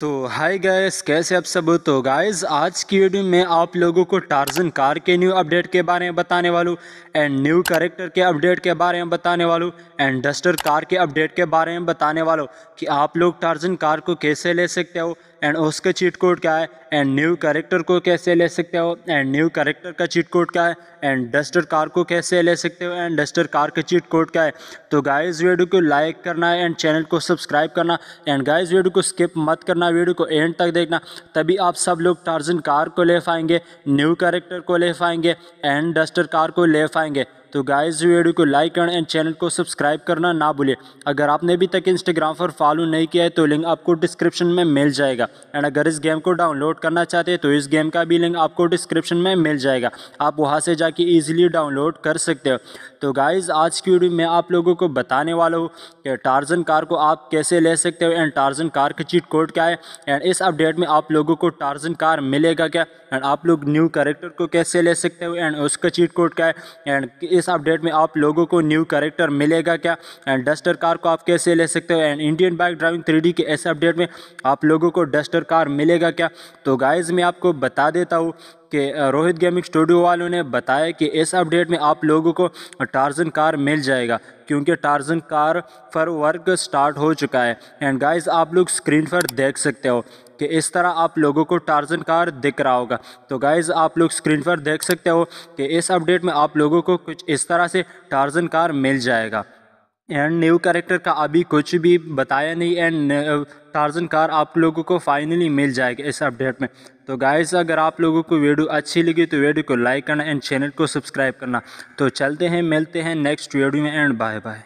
तो hi guys कैसे आप सब तो गाइस आज की वीडियो में आप लोगों को टार्जन कार के न्यू अपडेट के बारे में बताने वालू एंड न्यू करेक्टर के अपडेट के बारे में बताने वालू एंड डस्टर कार के अपडेट के बारे में बताने वालों कि आप लोग टार्जन कार को कैसे ले सकते हो एंड उसका चीट कोड क्या है एंड न्यू करेक्टर को कैसे ले सकते हो एंड न्यू करेक्टर का चीट कोड क्या है एंड डस्टर कार को कैसे ले सकते हो एंड डस्टर कार का चीट कोड क्या है तो गाइस वीडियो को लाइक करना है एंड चैनल को सब्सक्राइब करना एंड गाइस वीडियो को स्किप मत करना वीडियो को एंड तक देखना तभी आप सब लोग टार्जन कार को ले पाएंगे न्यू करेक्टर को ले पाएंगे एंड डस्टर कार को ले पाएंगे तो गाइस वीडियो को लाइक करें एंड चैनल को सब्सक्राइब करना ना भूलें अगर आपने अभी तक इंस्टाग्राम पर फॉलो नहीं किया है तो लिंक आपको डिस्क्रिप्शन में मिल जाएगा एंड अगर इस गेम को डाउनलोड करना चाहते हैं तो इस गेम का भी लिंक आपको डिस्क्रिप्शन में मिल जाएगा आप वहाँ से जाके ईजिली डाउनलोड कर सकते हो तो गाइज़ आज की वीडियो में आप लोगों को बताने वाला हूँ कि टार्जन कार को आप कैसे ले सकते हो एंड टार्जन कार का चीट कोड क्या है एंड इस अपडेट में आप लोगों को टार्जन कार मिलेगा क्या एंड आप लोग न्यू करेक्टर को कैसे ले सकते हो एंड उसका चीट कोड क्या है एंड इस अपडेट में आप लोगों को न्यू करेक्टर मिलेगा क्या एंड डस्टर कार को आप कैसे ले सकते हो and Indian bike driving three के ऐसे अपडेट में आप लोगों को डस्टर कार मिलेगा क्या तो गाइज मैं आपको बता देता हूँ के रोहित गेमिंग स्टूडियो वालों ने बताया कि इस अपडेट में आप लोगों को टार्जन कार मिल जाएगा क्योंकि टार्जन कार पर वर्क स्टार्ट हो चुका है एंड गाइस आप लोग स्क्रीन पर देख सकते हो कि इस तरह आप लोगों को टार्जन कार दिख रहा होगा तो गाइज़ आप लोग स्क्रीन पर देख सकते हो कि इस अपडेट में आप लोगों को कुछ इस तरह से टार्जन कार मिल जाएगा एंड न्यू कैरेक्टर का अभी कुछ भी बताया नहीं एंड टार्जन कार आप लोगों को फाइनली मिल जाएगा इस अपडेट में तो गाइस अगर आप लोगों को वीडियो अच्छी लगी तो वीडियो को लाइक करना एंड चैनल को सब्सक्राइब करना तो चलते हैं मिलते हैं नेक्स्ट वीडियो में एंड बाय बाय